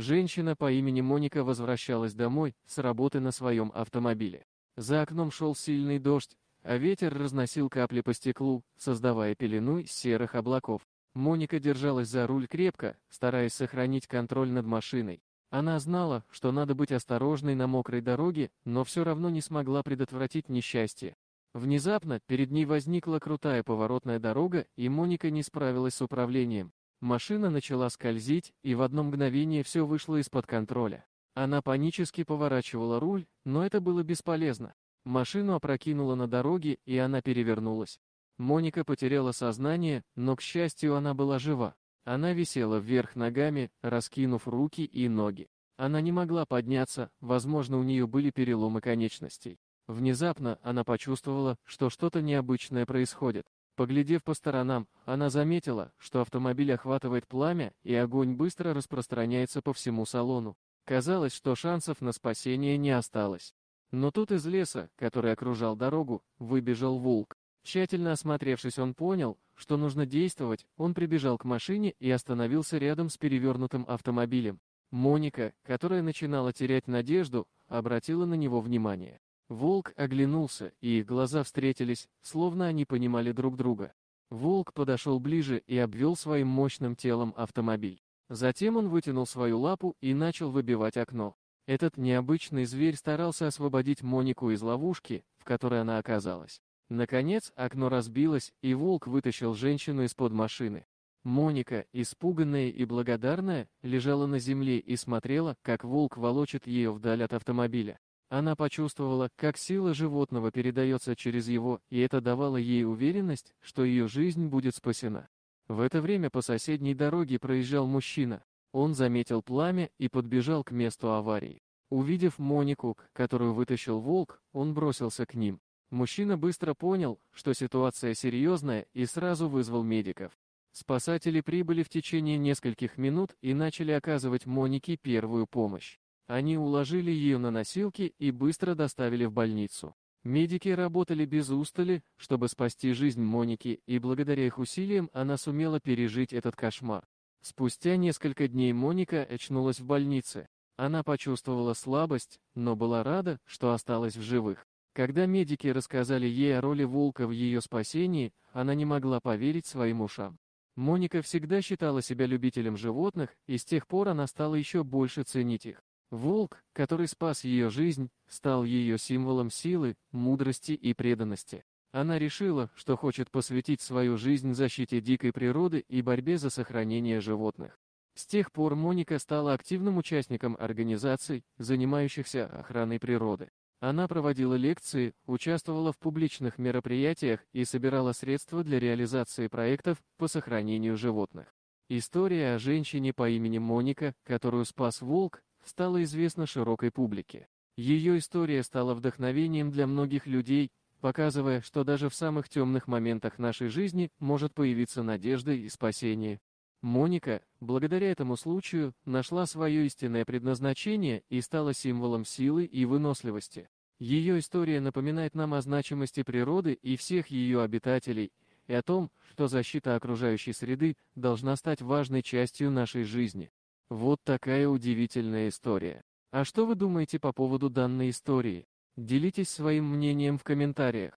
Женщина по имени Моника возвращалась домой с работы на своем автомобиле. За окном шел сильный дождь, а ветер разносил капли по стеклу, создавая пелену из серых облаков. Моника держалась за руль крепко, стараясь сохранить контроль над машиной. Она знала, что надо быть осторожной на мокрой дороге, но все равно не смогла предотвратить несчастье. Внезапно перед ней возникла крутая поворотная дорога, и Моника не справилась с управлением. Машина начала скользить, и в одно мгновение все вышло из-под контроля. Она панически поворачивала руль, но это было бесполезно. Машину опрокинула на дороге, и она перевернулась. Моника потеряла сознание, но, к счастью, она была жива. Она висела вверх ногами, раскинув руки и ноги. Она не могла подняться, возможно, у нее были переломы конечностей. Внезапно она почувствовала, что что-то необычное происходит. Поглядев по сторонам, она заметила, что автомобиль охватывает пламя, и огонь быстро распространяется по всему салону. Казалось, что шансов на спасение не осталось. Но тут из леса, который окружал дорогу, выбежал волк. Тщательно осмотревшись, он понял, что нужно действовать, он прибежал к машине и остановился рядом с перевернутым автомобилем. Моника, которая начинала терять надежду, обратила на него внимание. Волк оглянулся, и их глаза встретились, словно они понимали друг друга. Волк подошел ближе и обвел своим мощным телом автомобиль. Затем он вытянул свою лапу и начал выбивать окно. Этот необычный зверь старался освободить Монику из ловушки, в которой она оказалась. Наконец, окно разбилось, и волк вытащил женщину из-под машины. Моника, испуганная и благодарная, лежала на земле и смотрела, как волк волочит ее вдаль от автомобиля. Она почувствовала, как сила животного передается через его, и это давало ей уверенность, что ее жизнь будет спасена. В это время по соседней дороге проезжал мужчина. Он заметил пламя и подбежал к месту аварии. Увидев Монику, которую вытащил волк, он бросился к ним. Мужчина быстро понял, что ситуация серьезная, и сразу вызвал медиков. Спасатели прибыли в течение нескольких минут и начали оказывать Монике первую помощь. Они уложили ее на носилки и быстро доставили в больницу. Медики работали без устали, чтобы спасти жизнь Моники, и благодаря их усилиям она сумела пережить этот кошмар. Спустя несколько дней Моника очнулась в больнице. Она почувствовала слабость, но была рада, что осталась в живых. Когда медики рассказали ей о роли волка в ее спасении, она не могла поверить своим ушам. Моника всегда считала себя любителем животных, и с тех пор она стала еще больше ценить их. Волк, который спас ее жизнь, стал ее символом силы, мудрости и преданности. Она решила, что хочет посвятить свою жизнь защите дикой природы и борьбе за сохранение животных. С тех пор Моника стала активным участником организаций, занимающихся охраной природы. Она проводила лекции, участвовала в публичных мероприятиях и собирала средства для реализации проектов по сохранению животных. История о женщине по имени Моника, которую спас волк, стала известна широкой публике. Ее история стала вдохновением для многих людей, показывая, что даже в самых темных моментах нашей жизни может появиться надежда и спасение. Моника, благодаря этому случаю, нашла свое истинное предназначение и стала символом силы и выносливости. Ее история напоминает нам о значимости природы и всех ее обитателей, и о том, что защита окружающей среды должна стать важной частью нашей жизни. Вот такая удивительная история. А что вы думаете по поводу данной истории? Делитесь своим мнением в комментариях.